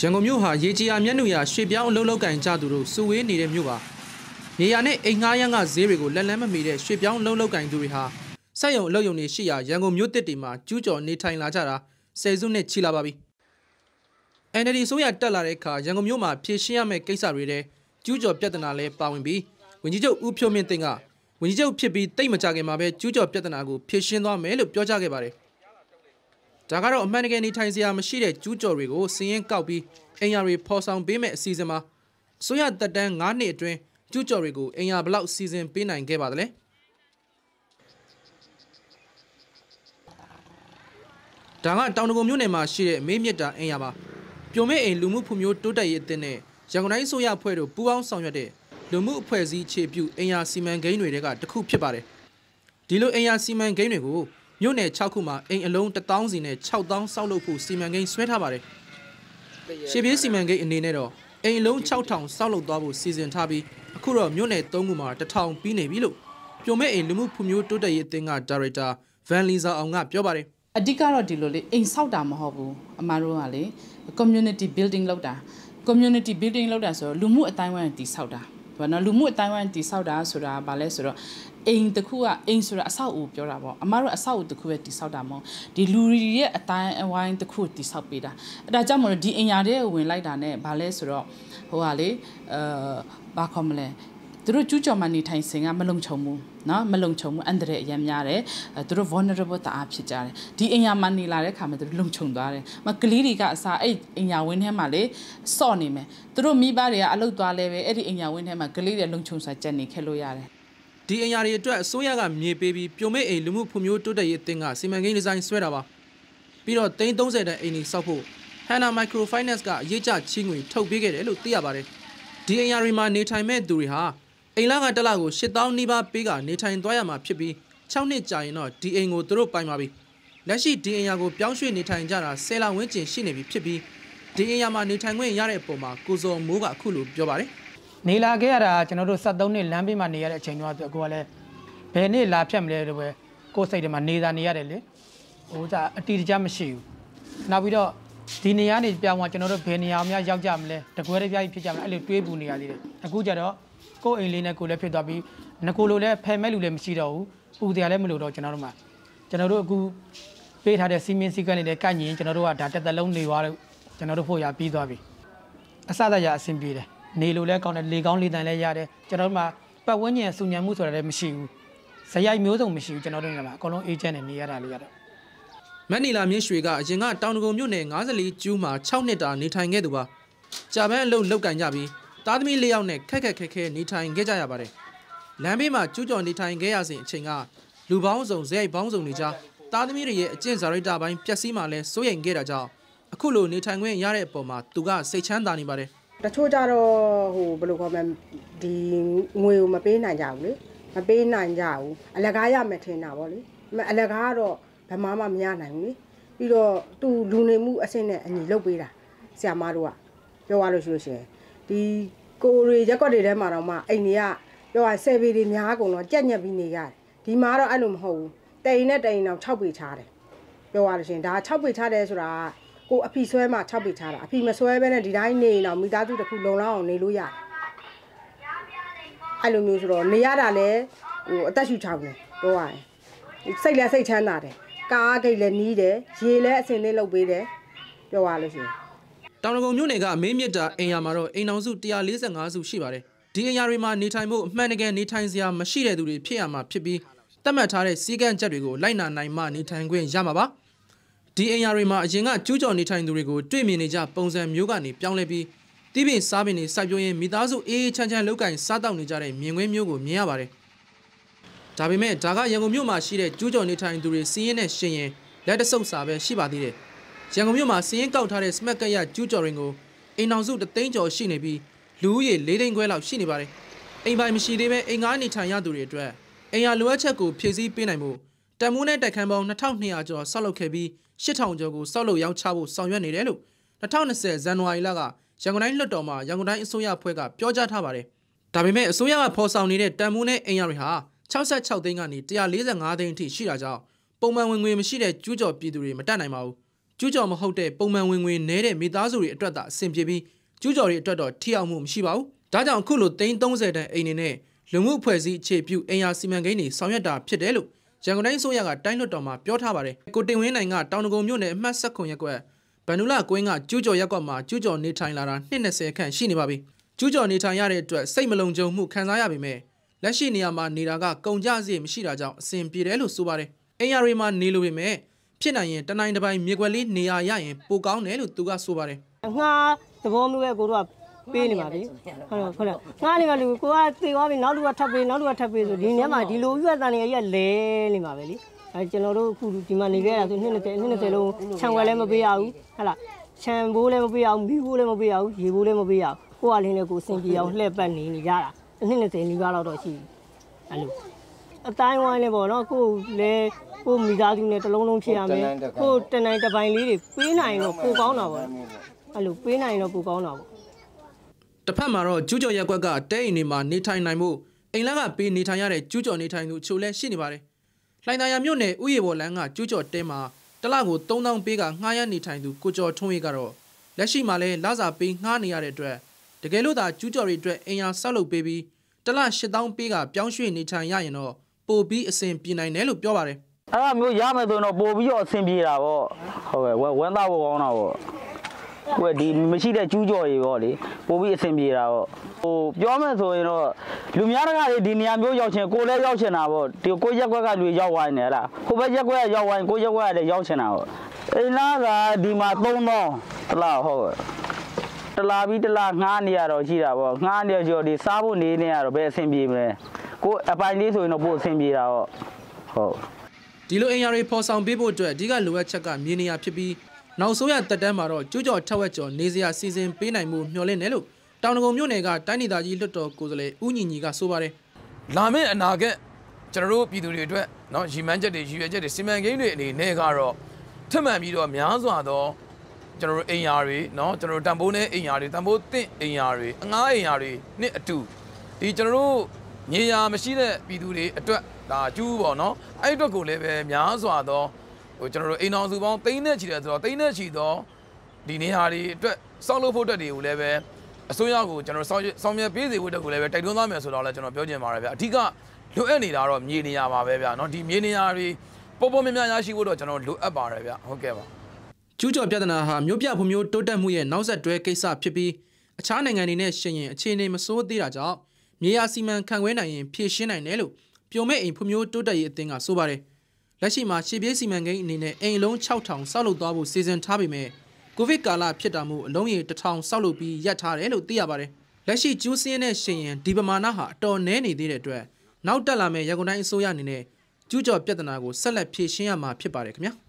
ရန်ကုန်မြို့ဟာရေကြီးရာမျက်နှာရာရွှေပြောင်းအလုံးလောက်ကင်ကြသူတို့စုဝေးနေတဲ့မြို့ပါ။နေရာနဲ့အိမ်ငှားရန်ကဈေးတွေကိုလက်လန်းမမီတဲ့ရွှေပြောင်းအလုံးလောက်ကင်သူတွေဟာစက်ရုံအလုပ်ရုံတွေရှိရာရန်ကုန်မြို့တစ်တွေမှာကျူးကျော်နေထိုင်လာကြတာဆယ်စုနှစ်ချီလာပါပြီ။ NLD ဆိုရတက်လာတဲ့အခါရန်ကုန်မြို့မှာဖြည့်ရှင်းရမယ့်ကိစ္စတွေတဲ့ကျူးကျော်ပြဿနာလည်းပါဝင်ပြီးဝန်ကြီးချုပ်ဦးဖြိုးမြင့်တင်ကဝန်ကြီးချုပ်ဖြစ်ပြီးတိတ်မကြခင်မှာပဲကျူးကျော်ပြဿနာကိုဖြည့်ရှင်းသွားမယ်လို့ပြောကြားခဲ့ပါတယ်။ဒါကတော့အမှန်တကယ်နေထိုင်စရာမရှိတဲ့ကျူးကျော်တွေကိုစည်ရင်ကောက်ပြီးအင်ယာတွေဖော်ဆောင်ပေးမဲ့အစီအစဉ်မှာဆိုရတက်တန်း9နှစ်အတွင်းကျူးကျော်တွေကိုအင်ယာဘလောက်စီစဉ်ပေးနိုင်ခဲ့ပါသလဲဒါကတောင်တကုံမြို့နယ်မှာရှိတဲ့မေးမြစ်တာအင်ယာပါပြုံမဲ့အိမ်လူမှုဖွံ့ဖြိုးတိုးတက်ရေးအသင်းနဲ့ရန်ကုန်တိုင်းဆိုရအဖွဲ့တို့ပူးပေါင်းဆောင်ရွက်တဲ့လူမှုအဖွဲ့အစည်းခြေပြုအင်ယာစီမံကိန်းတွေကတခုဖြစ်ပါတယ်ဒီလိုအင်ယာစီမံကိန်းတွေကိုမြို့နယ်6ခုမှာအိမ်အလုံး1000စီနဲ့6000ဆောက်လုပ်ဖို့စီမံကိန်းဆွဲထားပါတယ်။ရှေ့ပြေးစီမံကိန်းအနေနဲ့တော့အိမ်အလုံး6000ဆောက်လုပ်သွားဖို့စီစဉ်ထားပြီးအခုတော့မြို့နယ်3ခုမှာ1000ပြီးနေပြီလို့ပြုံမဲ့အိမ်လူမှုဖွံ့ဖြိုးတိုးတက်ရေးအသင်းကဒါရိုက်တာဗန်လီဇာအောင်ကပြောပါတယ်။အဓိကတော့ဒီလိုလေအိမ်ဆောက်တာမဟုတ်ဘူးအမတို့ကလေ community building လုပ်တာ community building လုပ်တာဆိုတော့လူမှုအတိုင်းအဝိုင်းတည်ဆောက်တာဘာနော်လူမှုအတိုင်းအဝိုင်းတည်ဆောက်တာဆိုတာဘာလဲဆိုတော့အိမ်တစ်ခုကအိမ်ဆိုတာအဆောက်အဦပြောတာပေါ့အမတို့အဆောက်အဦတစ်ခုပဲတိဆောက်တာမို့ဒီလူတွေရဲ့အတိုင်းအဝိုင်းတစ်ခုတိဆောက်ပေးတာအဲ့ဒါကြောင့်မို့လို့ဒီအိမ်ယာတဲ့ဝင်လိုက်တာ ਨੇ ဘာလဲဆိုတော့ဟိုဟာလေအဲဘာခေါ်မလဲသူတို့ကျူးကျော်မှနေထိုင်စဉ်ကမလုံခြုံဘူးเนาะမလုံခြုံဘူးအန္တရာယ်အများများတယ်သူတို့ vulnerable တအားဖြစ်ကြတယ်ဒီအိမ်ယာမှာနေလာတဲ့ခါမှာသူတို့လုံခြုံသွားတယ်မကလေးတွေကအစားအဲ့အိမ်ယာဝင်းထဲမှာလေစော့နေမယ်သူတို့မိဘတွေကအလုတ်သွားလဲပဲအဲ့ဒီအိမ်ယာဝင်းထဲမှာကလေးတွေလုံခြုံစွာကြက်နေခဲ့လို့ရတယ်ဒီအရာတွေအတွက်အစိုးရကမြေပေးပြီးပြုံမိတ်အိမ်လူမှုဖွံ့ဖြိုးတိုးတက်ရေးအသင်းကစီမံကိန်းဒီဇိုင်းဆွဲတာပါပြီးတော့တိန်း30တန်အိမ်တွေစောက်ဖို့ Hana Microfinance ကအရေးကြချေးငွေထုတ်ပေးခဲ့တယ်လို့သိရပါတယ်ဒီအရာတွေမှာနေထိုင်မဲ့သူတွေဟာအိမ်လကတစ်လကို8000နီးပါးပေးကနေထိုင်သွားရမှာဖြစ်ပြီး6နှစ်ကြာရင်တော့ဒီအိမ်ကိုသူတို့ပိုင်ပါပြီလက်ရှိဒီအိမ်ယာကိုပြောင်းရွှေ့နေထိုင်ကြတာ10လဝန်းကျင်ရှိနေပြီဖြစ်ပြီးဒီအိမ်ယာမှာနေထိုင်ခွင့်ရတဲ့အပေါ်မှာကိုစော်မိုးကအခုလိုပြောပါတယ်နေလာခဲ့ရတာကျွန်တော်တို့73နှစ်လမ်းဘေးမှာနေရတဲ့အချိန်တော့ဆိုကိုကလည်းဘယ်နေ့လာဖြတ်မလဲတော့ပဲကိုယ်စိတ်ထဲမှာနေသာနေရတယ်လေဟိုကြအတီတကြမရှိဘူးနောက်ပြီးတော့ဒီနေရာနေပြောင်းသွားကျွန်တော်တို့ဘယ်နေရာများရောက်ကြမလဲတကွဲတပြားကြီးဖြစ်ကြမလဲအဲ့လိုတွေးပူနေရသေးတယ်အခုကျတော့ကိုယ်အိမ်လေးနဲ့ကိုယ်လည်းဖြစ်သွားပြီးငကိုလိုလည်းဖယ်မဲ့လူလည်းမရှိတော့ဘူးပူတရားလည်းမလိုတော့ကျွန်တော်တို့မှာကျွန်တော်တို့အခုပေးထားတဲ့စီမင်းစီကန်းတွေလည်းကန့်ညင်ကျွန်တော်တို့ကဒါတက်တလုံးနေသွားလို့ကျွန်တော်တို့ဖို့ရပြီးသွားပြီအစတရအဆင်ပြေတယ်နေလို့လည်းကောင်းတယ်လေကောင်းလေတန်လည်းရတယ်ကျွန်တော်တို့မှာပတ်ဝန်းကျင်ဆူညံမှုဆိုတာလည်းမရှိဘူးဇယိုက်မျိုးစုံမရှိဘူးကျွန်တော်တို့ကမှာအကုန်လုံး agent နဲ့နေရတာလေးရတယ်မန်နီလာမြင့်ရွှေကအရင်ကတောင်တကုံမြို့နယ်54ကျူးမှာ6နှစ်တာနေထိုင်ခဲ့သူပါကြာပန်းအလုပ်လုပ်ကင်ကြပြီးသားသမီး၄ယောက်နဲ့ခက်ခက်ခဲခဲနေထိုင်ခဲ့ကြရပါတယ်လမ်းဘေးမှာကျူးကျော်နေထိုင်ခဲ့ရစဉ်အချိန်ကလူပေါင်းစုံဇယိုက်ပေါင်းစုံတွေကြားသားသမီးတွေရဲ့အကျင့်စာရိတ္တပိုင်းပျက်စီးမှလဲစိုးရိမ်ခဲ့တာကြောင့်အခုလိုနေထိုင်ခွင့်ရတဲ့အပေါ်မှာသူကစိတ်ချမ်းသာနေပါတယ်တချို့ကြတော့ဟိုဘယ်လိုခေါ်မလဲဒီငွေကိုမပေးနိုင်ကြဘူးလေမပေးနိုင်ကြဘူးအလကားရမယ်ထင်တာဗောလေအလကားကတော့ဘယ်မှမမရနိုင်ဘူးလေပြီးတော့သူလူနေမှုအဆင့်နဲ့အညီလုပ်ပေးတာဆရာမတို့ကပြောရလို့ရှိလို့ရှင်ဒီကိုရီရက်ကွက်တွေထဲမှာတော့မှအိမ်တွေကပြောရဆယ်ပေတွေများကုန်တော့ကြက်ညက်ပြီးနေရတယ်ဒီမှာတော့အဲ့လိုမဟုတ်ဘူးတိန်နဲ့တိန်တော့6ပေချားတယ်ပြောရလို့ရှင်ဒါ6ပေချားတယ်ဆိုတာကကိုအဖီဆွဲမှ6ပေထားတာအဖီမဆွဲဘဲနဲ့ဒီတိုင်းနေရင်တော့မိသားစုတစ်ခုလုံလောက်အောင်နေလို့ရတယ်အဲ့လိုမျိုးဆိုတော့နေရတာလဲဟိုအသက်ရှူချောင်းတယ်ပြောရရင်စိတ်လဲစိတ်ချမ်းသာတယ်ကားဂိတ်လဲနီးတယ်ရေလဲအစင်လေးလုပ်ပေးတယ်ပြောရလို့ရှိရင်တောင်တကုံမြို့နယ်ကမင်းမြတ်တာအိမ်ယာမှာတော့အိမ်အောင်စု145စုရှိပါတယ်ဒီအိမ်ယာတွေမှာနေထိုင်ဖို့အမှန်တကယ်နေထိုင်စရာမရှိတဲ့သူတွေဖြစ်ရမှာဖြစ်ပြီးတတ်မှတ်ထားတဲ့စည်းကမ်းချက်တွေကိုလိုက်နာနိုင်မှနေထိုင်ခွင့်ရမှာပါ။ဒီအိမ်ယာတွေမှာအရင်ကကျူးကျော်နေထိုင်သူတွေကိုတွေ့မြင်နေကြပုံစံမျိုးကနေပြောင်းလဲပြီးတိပင်စားပင်တွေစိုက်ပျိုးရင်းမိသားစုအေးအေးချမ်းချမ်းလောက်ကင်စားတောက်နေကြတဲ့မြင်ကွင်းမျိုးကိုမြင်ရပါတယ်။ဒါပေမဲ့ဒါကရန်ကုန်မြို့မှာရှိတဲ့ကျူးကျော်နေထိုင်သူတွေစီးရင်နဲ့ရှင်ရင်လက်တဆုပ်စာပဲရှိပါသေးတယ်။ရန်ကုန်မြို့မှာစီးရင်ကောက်ထားတဲ့စမက်ကရကျူးကျော်ရင်းကိုအိမ်အောင်စုတသိန်းကျော်ရှိနေပြီးလူဦးရေ၄သိန်းခွဲလောက်ရှိနေပါတယ်။အိမ်ပိုင်မရှိသေးပဲအိမ်ငါးနေထိုင်ရသူတွေအတွက်အိမ်ယာလိုအပ်ချက်ကိုဖြည့်ဆည်းပေးနိုင်ဖို့တန်မိုးနဲ့တိုက်ခန်းပေါင်း2200ကျော်ဆောက်လုပ်ခဲ့ပြီး8000ကျော်ကိုဆောက်လုပ်ရောင်းချဖို့ဆောင်ရွက်နေတယ်လို့2020ဇန်နဝါရီလကရန်ကုန်တိုင်းလွှတ်တော်မှာရန်ကုန်တိုင်းအစိုးရအဖွဲ့ကပြောကြားထားပါတယ်။ဒါပေမဲ့အစိုးရကဖော်ဆောင်နေတဲ့တန်မိုးနဲ့အင်ရတွေဟာ66သိန်းကနေ145သိန်းအထိရှိတာကြောင့်ပုံမှန်ဝင်ငွေမရှိတဲ့ကျူးကျော်ပြည်သူတွေမတတ်နိုင်ပါဘူး။ကျူးကျော်မဟုတ်တဲ့ပုံမှန်ဝင်ငွေနည်းတဲ့မိသားစုတွေအတွက်သာအဆင်ပြေပြီးကျူးကျော်တွေအတွက်တော့ထိအောင်မှုမရှိပါဘူး။ဒါကြောင့်အခုလိုသိန်း30တန်အိမ်တွေနဲ့လူမှုအဖွဲ့အစည်းအခြေပြုအင်ရစီမံကိန်းတွေဆောင်ရွက်တာဖြစ်တယ်လို့ရန်ကုန်တိုင်းအစိုးရကတိုင်းလွတ်တော်မှာပြောထားပါတယ်ကိုတင်ဝင်းနိုင်ကတောင်တကုံမြို့နယ်အမှတ်၁၇ရပ်ကွက်ဗန်နူလာကွင်းကကျူးကျော်ရပ်ကွက်မှာကျူးကျော်နေထိုင်လာတာ20ခန့်ရှိနေပါပြီကျူးကျော်နေထိုင်ရတဲ့အတွက်စိတ်မလုံခြုံမှုခံစားရပေမဲ့လက်ရှိနေရာမှာနေတာကကုန်ကြစည်မရှိတာကြောင့်အဆင်ပြေတယ်လို့ဆိုပါတယ်အိမ်ယာတွေမှာနေလိုပေမဲ့ဖြစ်နိုင်ရင်တနိုင်တစ်ပိုင်းမြေခွက်လေးနေရာရရင်ပိုကောင်းတယ်လို့သူကဆိုပါတယ်ငှားသဘောမျိုးပဲကိုတို့ကပေးနေပါပြီဟုတ်လားဟုတ်လားငှားနေပါလူကိုကသေသွားပြီနောက်လူကထပ်ပေးနောက်လူကထပ်ပေးဆိုဒီထဲမှာဒီလိုယူရတန်နေရကြီးကလဲနေပါပဲလေအဲကျွန်တော်တို့အခုဒီမှာနေခဲ့တာဆို20 20လုံးခြံဝယ်လည်းမပေးရဘူးဟုတ်လားခြံဘိုးလည်းမပေးရဘူးမီးဘိုးလည်းမပေးရဘူးရေဘိုးလည်းမပေးရဘူးကိုကလင်းလည်းကိုအဆင်ပြေအောင်လှည့်ပတ်နေနေကြတာ20 20နီးပါးလောက်တော့ရှိပြီအဲလိုအတိုင်းဝိုင်းလည်းပေါ့နော်ကိုလည်းကိုမိသားစုနဲ့တလုံးလုံးဖြစ်ရမယ်ကိုတနိုင်တပိုင်လေးတွေပေးနိုင်တော့ပိုကောင်းတာပေါ့အဲ့လိုပေးနိုင်တော့ပိုကောင်းတာပေါ့တစ်ဖက်မှာတော့ကျူးကျော်ရက်ကွက်ကတဲအိမ်တွေမှာနေထိုင်နိုင်မှုအိမ်လက်ကပေးနေထိုင်ရတဲ့ကျူးကျော်နေထိုင်သူအချို့လည်းရှိနေပါတယ်။လှိုင်သာယာမြို့နယ်ဥယေဘော်လန်းကကျူးကျော်တဲမှာတလကို3000ပေးကငှားရနေထိုင်သူကိုကျော်ထွန်းဝေကတော့လက်ရှိမှာလည်းလစာပေးငှားနေရတဲ့အတွက် တကယ်လို့သာကျူးကျော်တွေအတွက်အိမ်ယာဆောက်လုပ်ပေးပြီးတလ8000ပေးကပြောင်းရွှေ့နေထိုင်ရရင်တော့ပိုပြီးအဆင်ပြေနိုင်တယ်လို့ပြောပါတယ်။အဲ့လိုမျိုးရမယ်ဆိုရင်တော့ပိုပြီးတော့အဆင်ပြေတာပေါ့။ဟုတ်ကဲ့ဝမ်းသာဖို့ကောင်းတာပေါ့။ဟိုဒီမရှိတဲ့ကျူးကျော်တွေပေါ့လေပို့ပြီးအဆင်ပြေတာပေါ့ဟိုပြောမယ်ဆိုရင်တော့လူများတကာတွေဒီနေရာမျိုးရောက်ချင်ကိုလည်းရောက်ချင်တာပေါ့ဒီကိုရက်ကွက်ကလူရောက်ဝိုင်းနေလားဟိုဘက်ရက်ကွက်ကရောက်ဝိုင်းကိုရက်ကွက်ကလည်းရောက်ချင်တာပေါ့အိမ်လားကဒီမှာ3000တလားဟုတ်တလားပြီးတလားငှားနေရတော့ရှိတာပေါ့ငှားနေရကျော်ဒီစားဖို့နေနေရတော့ဘယ်အဆင်ပြေမလဲကိုအပိုင်လေးဆိုရင်တော့ပို့အဆင်ပြေတာပေါ့ဟုတ်ဒီလိုအင်ယာတွေပေါ်ဆောင်ပေးဖို့အတွက်အဓိကလိုအပ်ချက်ကမြေနေရာဖြစ်ပြီးနောက်ဆုံးရတက်တန်းမှာတော့ကျူးကျော်ထက်ဝက်ကျော်နေစရာစီစဉ်ပေးနိုင်မှုမျှော်လင့်တယ်လို့တောင်တကုံမြို့နယ်ကတိုင်းဒေသကြီးလွှတ်တော်ကိုယ်စားလှယ်ဦးညီညီကဆိုပါတယ်။လာမယ့်အနာဂတ်ကျွန်တော်တို့ပြည်သူတွေအတွက်เนาะရီမန်းချက်တွေရည်ရွယ်ချက်တွေစီမံကိန်းတွေအနေနဲ့ကတော့ထက်မှန်ပြီးတော့များစွာသောကျွန်တော်တို့အိမ်ယာတွေเนาะကျွန်တော်တို့တံပိုးနဲ့အိမ်ယာတွေတံပိုးတင့်အိမ်ယာတွေအငားအိမ်ယာတွေနဲ့အတူဒီကျွန်တော်တို့နေရာမရှိတဲ့ပြည်သူတွေအတွက်ဒါကျူးပေါ့เนาะအဲ့အတွက်ကိုလည်းပဲများစွာသောဟိုကျွန်တော်တို့အိမ်အောင်စုပေါင်းတိန်းနဲ့ချီတယ်ဆိုတော့တိန်းနဲ့ချီတော့ဒီနေရာတွေအတွက်စောက်လို့ဖို့အတွက်တွေကိုလည်းပဲအစိုးရကိုကျွန်တော်စောက်ဆောင်ရွက်ပေးစီဖို့အတွက်ကိုလည်းပဲတိုက်တွန်းသားမယ်ဆိုတော့လည်းကျွန်တော်ပြောချင်ပါတယ်ဗျာအဓိကလိုအပ်နေတာတော့မြေနေရာပါပဲဗျာเนาะဒီမြေနေရာတွေပေါ်ပေါ်များများရရှိဖို့တော့ကျွန်တော်လိုအပ်ပါတယ်ဗျာဟုတ်ကဲ့ပါကျူးကျော်ပြဿနာဟာမြို့ပြဖွံ့ဖြိုးတိုးတက်မှုရဲ့နောက်ဆက်တွဲကိစ္စဖြစ်ပြီးအခြားနိုင်ငံတွေနဲ့ရှင်ရင်အခြေအနေမဆိုးသေးတာကြောင့်မြေယာစီမံခန့်ခွဲနိုင်ရင်ဖြည့်ရှင်းနိုင်တယ်လို့ပြုံမဲ့အိမ်ဖွံ့ဖြိုးတိုးတက်ရေးအသင်းကဆိုပါတယ်။လက်ရှိမှာရှေ့ပြေးစီမံကိန်းအနေနဲ့အိမ်လုံး6000ဆောက်လုပ်သွားဖို့စီစဉ်ထားပေမဲ့ကိုဗစ်ကာလဖြစ်တာမို့အလုံးရေ1000ဆောက်လုပ်ပြီးရပ်ထားတယ်လို့သိရပါတယ်။လက်ရှိကျူးစင်းနဲ့ရှင်ရင်ဒီပမာဏဟာအတော်နည်းနေသေးတဲ့အတွက်နောက်တက်လာမယ့်ရန်ကုန်တိုင်းအစိုးရအနေနဲ့ကျူးကျော်ပြဿနာကိုဆက်လက်ဖြေရှင်းရမှာဖြစ်ပါတယ်ခင်ဗျာ။